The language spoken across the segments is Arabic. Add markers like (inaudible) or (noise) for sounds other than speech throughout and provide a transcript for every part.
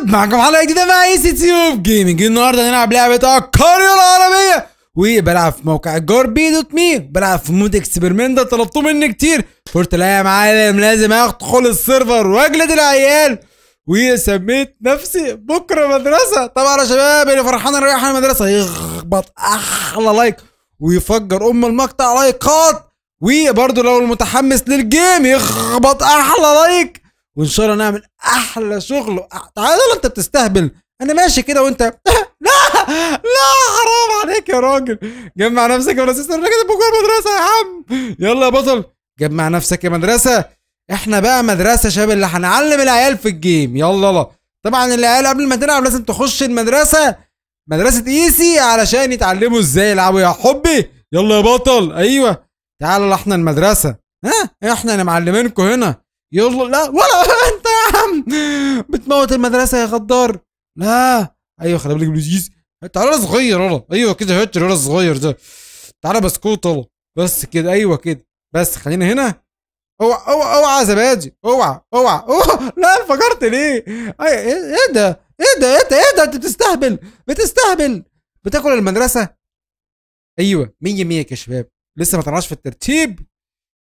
شباب معكم حلقه جديده مع اي سي تيوب جيمنج النهارده هنلعب لعبه القريه العربيه وبلعب في موقع بي دوت مي بلعب في مود اكسبيرمنت ده طلبتوه مني كتير قلت لا يا معلم لازم ادخل السيرفر واجلد العيال وسميت نفسي بكره مدرسه طبعا يا شباب اللي فرحان رايح المدرسه يخبط احلى لايك ويفجر ام المقطع لايكات وبرضه لو المتحمس للجيم يخبط احلى لايك وان شاء الله نعمل احلى شغل تعالى انت بتستهبل انا ماشي كده وانت (laughs) لا لا حرام عليك يا راجل جمع نفسك يا مدرسه انا كده بكره مدرسه يا عم يلا يا بطل جمع نفسك يا مدرسه احنا بقى مدرسه شباب اللي هنعلم العيال في الجيم يلا يلا طبعا العيال قبل ما تلعب لازم تخش المدرسه مدرسه ايسي علشان يتعلموا ازاي يلعبوا يا حبي يلا يا بطل ايوه تعالوا احنا المدرسه ها احنا اللي معلمينكم هنا يلا لا ولا انت يا عم بتموت المدرسه يا غدار لا ايوه خلي بالك بلوزيز تعالى صغير يلا ايوه كده هاتر يلا صغير ده تعالى بسكوت يلا بس كده ايوه كده بس خلينا هنا اوعى اوعى اوعى يا زبادي اوعى اوعى اوعى لا انفجرت ليه إيه،, ايه ده ايه ده ايه ده ايه ده انت بتستهبل بتستهبل بتاكل المدرسه ايوه 100 100 يا شباب لسه ما طلعناش في الترتيب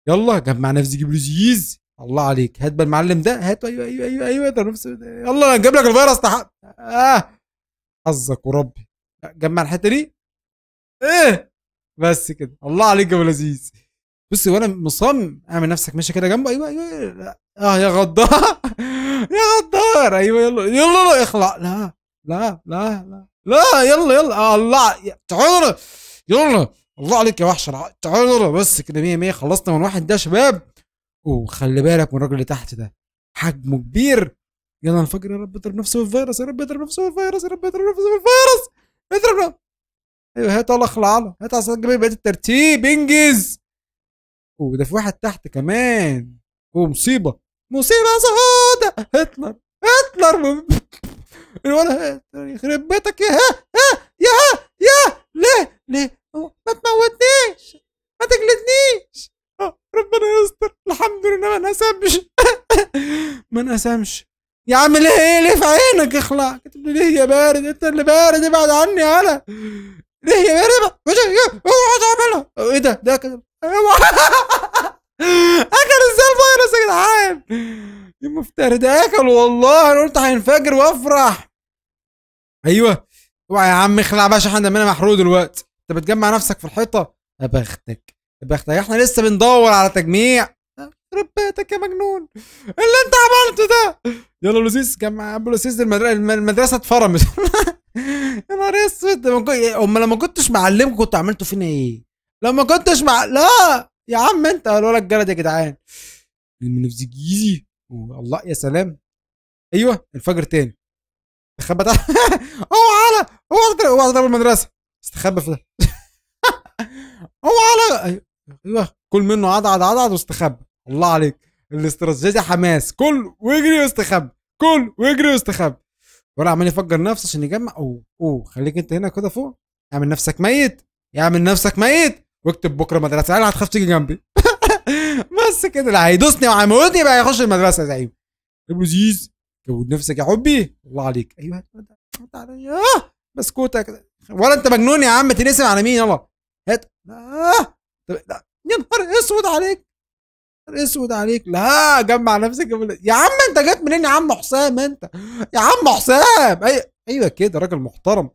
يلا جمع نفسي جيب لوزيز الله عليك هات بقى المعلم ده هات ايوه ايوه ايوه ايوه ده نفس يلا انا هنجيب لك الفيروس تحت اه حظك وربي جمع الحته دي ايه بس كده الله عليك يا ابو لذيذ بص وانا مصمم اعمل نفسك ماشي كده جنبه ايوه ايوه, أيوة، اه يا غدار (laughs) يا غدار ايوه يلا يلا لا اخلع لا لا لا لا لا يلا يلا آه الله تعالى يلا الله عليك يا وحش تعالى بس كده 100 100 خلصنا من واحد ده شباب وخلي بالك من الراجل اللي تحت ده حجمه كبير يلا الفجر يا رب اضرب نفسه بالفيروس يا رب اضرب نفسه بالفيروس يا رب اضرب نفسه بالفيروس اضرب ايوه هات الله اخلعنا هات عصا الجبال بقيه الترتيب انجز وده في واحد تحت كمان ومصيبه مصيبه سوداء هتلر هتلر الولد يخرب بيتك يا ها ها يا ها يا ليه ليه ما تموتنيش ما تجلدنيش آه، ربنا يستر الحمد لله ما نسمش (laughs) ما نسمش يا عم ليه ايه ليه في عينك اخلع كتب لي ليه يا بارد انت اللي بارد ابعد عني انا ليه يا بارد اوعى تعملها ايه ده ده كتب (laughs) اكل ازاي الفيروس يا جدعان يا مفترد اكل والله انا قلت هينفجر وافرح ايوه اوعى يا عم اخلع عشان احنا دمنا محروق دلوقتي انت بتجمع نفسك في الحيطه يا بختك يا بختك احنا لسه بندور على تجميع ربيتك يا مجنون اللي انت عملته ده يلا لوزيس جمع ابو لوزيس المدرسه اتفرمت (laughs) يا نهار اسود امال لما كنتش معلمكم كنت عملتوا فينا ايه؟ لما كنتش مع لا يا عم انت الولد جلد يا جدعان المنفذجيزي الله يا سلام ايوه الفجر تاني استخبى (laughs) اوعى على اوعى اوعى تضرب المدرسه استخبى في ده (laughs) اوعى على ايوه كل منه عضعض عضعض واستخبى الله عليك الاستراتيجيه حماس كل واجري واستخبى كل واجري واستخبى ولا عمال يفجر نفسه عشان يجمع او او خليك انت هنا كده فوق اعمل نفسك ميت اعمل نفسك ميت واكتب بكره مدرسه انا هتخاف تيجي جنبي (laughs) بس كده اللي هيدوسني وهيموتني بقى يخش المدرسه يا زعيم ابو زيز جود نفسك يا حبي الله عليك ايوه تعالى آه بسكوتك ولا انت مجنون يا عم تنسم على مين يلا هات آه. لا يا نهار اسود عليك اسود عليك لا جمع نفسك قبل يا عم انت جت منين يا عم حسام انت يا عم حسام أي... ايوه كده راجل محترم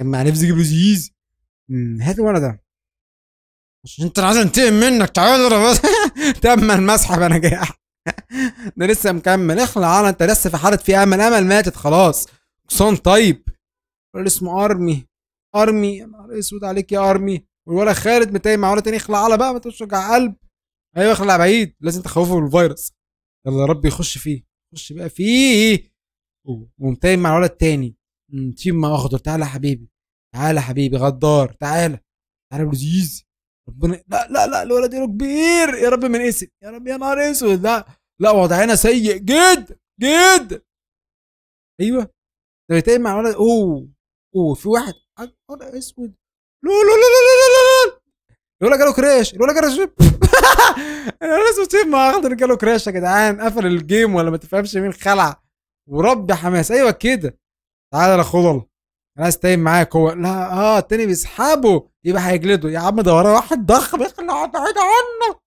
جمع نفسي جيب زيز هات الورق ده عشان انت عايز انتقم منك تعالى اضرب (laughs) تم المسحه بنجاح (laughs) ده لسه مكمل اخلع على انت لسه في حاله في امل امل ماتت خلاص حصان طيب الراجل اسمه ارمي ارمي يا نهار اسود عليك يا ارمي والولد خالد متايم مع تاني اخلع على بقى ما تشجع قلب ايوه اخلع بعيد لازم تخوفه من الفيروس يلا يا رب يخش فيه خش بقى فيه ومتايم مع الولد تاني تيم مع اخضر تعالى يا حبيبي تعالى يا حبيبي غدار تعالى تعالى لذيذ ربنا لا لا لا الولد ده كبير يا رب من اسم يا رب يا نهار اسود لا لا وضعنا سيء جدا جدا ايوه ده بيتايم مع الولد اوه اوه في واحد اسود لا لا لا لا لا لا يقول لك قالوا كريش يقول لك انا شيب (laughs) انا لازم شيب ما اخضر قالوا كريش يا جدعان قفل الجيم ولا ما تفهمش مين خلع ورب حماس ايوه كده تعالى يا خضل انا استايم معاك هو لا اه التاني بيسحبه يبقى هيجلده يا عم ده وراه واحد ضخم يخلع بعيد عنه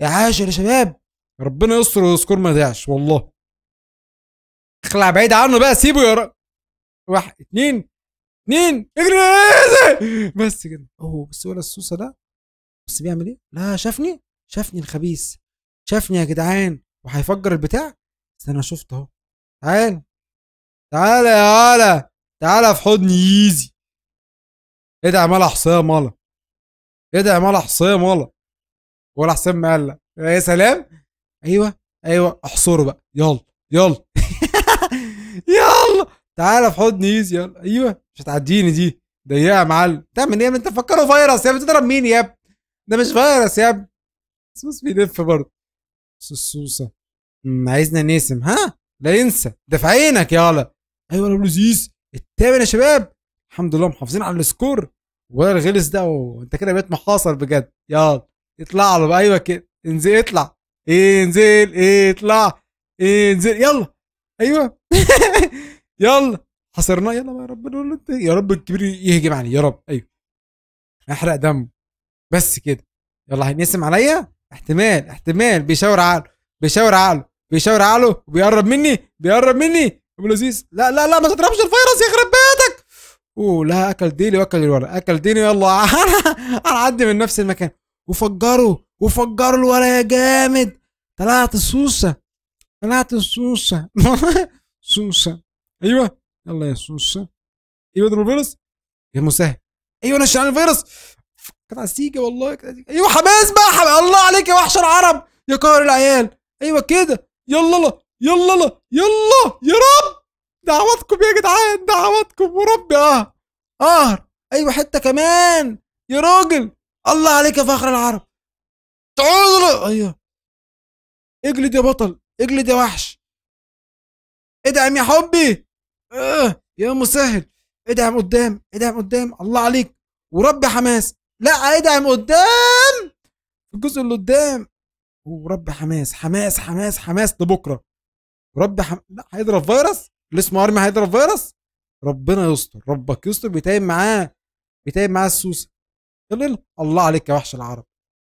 يا عاشر يا شباب ربنا يستر ويذكر ما يضيعش والله اخلع بعيد عنه بقى سيبه يا رب واحد اتنين اتنين اجري بس كده اوه بس ولا السوسه ده بس بيعمل ايه لا شافني شافني الخبيث شافني يا جدعان وهيفجر البتاع بس انا شفت اهو تعال تعالى يا هلا تعالى في حضني ييزي ادعي ملا مالا ايه ادعي عمال حصيه مالا ولا حسام قال يا سلام ايوه ايوه احصره بقى يلا يلا (laughs) يلا تعالى في حضن ييزي يلا ايوه مش هتعديني دي ضيقها يا معلم تعمل ايه انت مفكره فيروس يا بتضرب مين يا ابني ده مش فيروس يا ابني سوس بيدف برضه سوسوسه عايزنا نسم ها لا ينسى ده في عينك يالا ايوه يا لوزيس التامن يا شباب الحمد لله محافظين على السكور ولا الغلس ده انت كده بقيت محاصر بجد يلا اطلع له بقى ايوه كده انزل اطلع انزل اطلع انزل يلا ايوه (laughs) يلا حصرناه يلا بقى يا رب يا رب الكبير يهجم عليه يا رب ايوه احرق دمه بس كده يلا هينقسم عليا احتمال احتمال بيشاور عقله بيشاور عقله بيشاور عقله وبيقرب مني بيقرب مني ابو لذيذ لا لا لا ما تضربش الفيروس يخرب بيتك اوه لا اكل ديلي واكل الورق اكل ديلي يلا (laughs) انا هعدي من نفس المكان وفجره وفجروا يا جامد طلعت السوسه طلعت السوسه (laughs) سوسه ايوه يلا يا سوسه ايوه اضرب الفيروس يا مسهل ايوه نشر عن الفيروس كانت على السيجا والله ايوه حماس بقى حم... الله عليك يا وحش العرب يا قاهر العيال ايوه كده يلا لا يلا لا يلا يا رب دعواتكم يا جدعان دعواتكم ورب اه قهر ايوه حته كمان يا راجل الله عليك يا فخر العرب تعالوا ايوه اجلد يا بطل اجلد يا وحش ادعم يا حبي اه يا مسهل ادعم قدام ادعم قدام الله عليك ورب حماس لا ادعم قدام الجزء اللي قدام ورب حماس حماس حماس حماس لبكره رب حم... لا هيضرب فيروس اللي اسمه ارمي هيضرب فيروس ربنا يستر ربك يستر بيتايم معاه بيتايم معاه السوسه الله عليك يا وحش العرب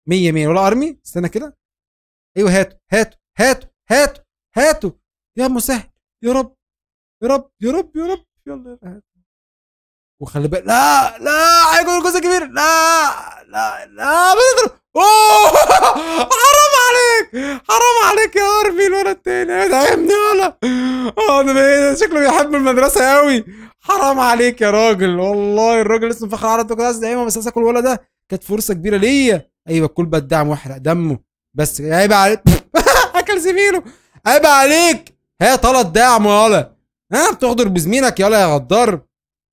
100 100 ولا ارمي استنى كده ايوه هاتوا هاتوا هاتوا هاتوا هاتوا يا مسهل يا رب يا رب يا رب يا رب يلا هاتوا وخلي بالك لا لا هيكون جزء كبير لا لا لا بيضرب اوه (laughs) حرام عليك حرام عليك يا ارمي الولد التاني ابني ولا اه إيه، ده شكله بيحب المدرسه قوي حرام عليك يا راجل والله الراجل اسمه فخر عرب كلاس دايما بس اكل ولا ده كانت فرصه كبيره ليا ايوه الكل الدعم واحرق دمه بس عيب عليك (laughs) اكل زميله عيب عليك هي طلت دعم يلا ها بتغدر بزميلك يلا يا غدار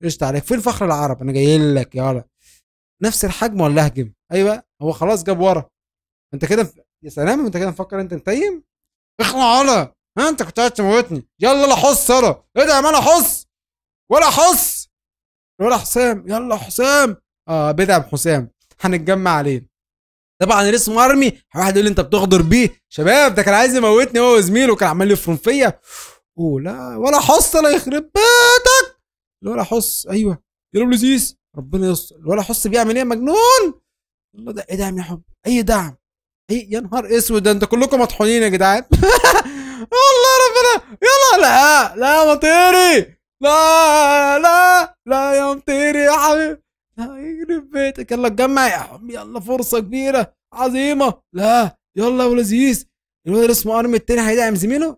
قشطه عليك فين فخر العرب انا جاي لك يلا نفس الحجم ولا اهجم ايوه هو خلاص جاب ورا انت كده يا سلام انت كده مفكر انت متيم اخلع على ها انت كنت عايز تموتني يلا لا حص يلا ادعم انا حص ولا حص ولا حسام يلا حسام اه بدعم حسام هنتجمع عليه طبعا الاسم ارمي واحد يقول لي انت بتغدر بيه شباب ده كان عايز يموتني هو وزميله كان عمال يفرم فيا ولا ولا حص لا يخرب بيتك الولا حص ايوه يا له لذيذ ربنا يستر الولا حص بيعمل ايه مجنون يلا ده ايه دعم يا حب اي دعم اي يا نهار اسود ده انتوا كلكم مطحونين يا جدعان (laughs) والله ربنا يلا لا لا يا مطيري لا لا لا يا مطيري يا حبيبي لا يخرب بيتك يلا اتجمع يا حب يلا فرصه كبيره عظيمه لا يلا يا لذيذ الواد اسمه ارمي التاني هيدعم زميله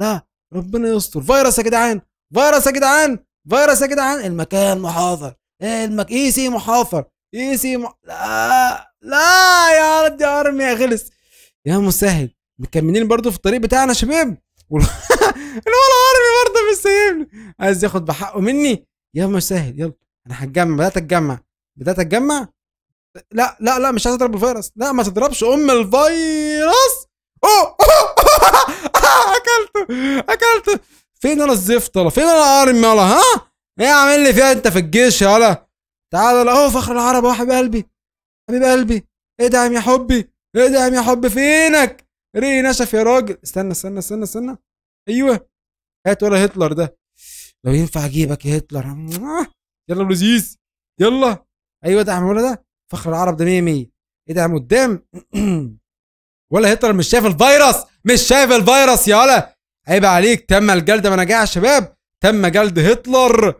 لا ربنا يستر فيروس يا جدعان فيروس يا جدعان فيروس يا جدعان المكان محاصر المك... اي سي محافر اي سي م... لا لا يا رب يا يا خلص يا مسهل مكملين برضو في الطريق بتاعنا يا شباب (laughs) الولا ارمي برضه مش سايبني عايز ياخد بحقه مني يا مسهل يلا انا هتجمع بدات اتجمع بدات اتجمع لا لا لا مش عايز اضرب الفيروس لا ما تضربش ام الفيروس اوه (laughs) اكلته اكلته فين انا الزفت يلا فين انا ارمي يلا ها ايه عامل لي فيها انت في الجيش يلا تعال يلا اهو فخر العرب اهو حبيب قلبي حبيب قلبي ادعم يا حبي ادعم يا حبي فينك ري نشف يا راجل استنى استنى استنى استنى ايوه هات ورا هتلر ده لو ينفع اجيبك يا هتلر يلا لذيذ يلا ايوه ادعم ولا ده فخر العرب ده 100 100 ادعم قدام (clears throat) ولا هتلر مش شايف الفيروس مش شايف الفيروس ولا عيب عليك تم الجلد ما نجاح شباب تم جلد هتلر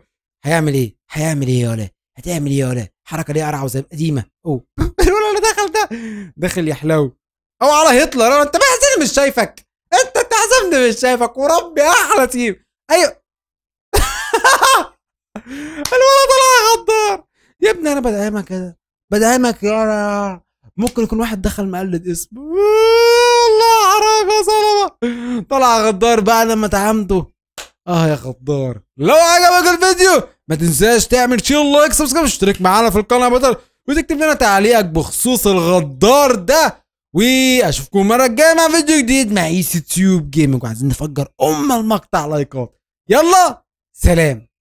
هيعمل ايه هيعمل ايه يا ولا هتعمل ايه يا ولا حركه ليه قرعه وزي قديمه او (laughs) الولد اللي دخل ده داخل حلو او على هتلر انت بحزن مش شايفك انت تعزمني مش شايفك وربي احلى تيم ايوه (laughs) الولد طلع غدار يا ابني انا بدعمك كده بدعمك يا ممكن يكون واحد دخل مقلد اسمه خلاص طلع غدار بعد ما تعمته اه يا غدار لو عجبك الفيديو ما تنساش تعمل شير لايك سبسكرايب واشترك معانا في القناه بدل وتكتب لنا تعليقك بخصوص الغدار ده واشوفكم المره الجايه مع فيديو جديد مع سي تيوب جيمنج وعايزين نفجر ام المقطع لايكات يلا سلام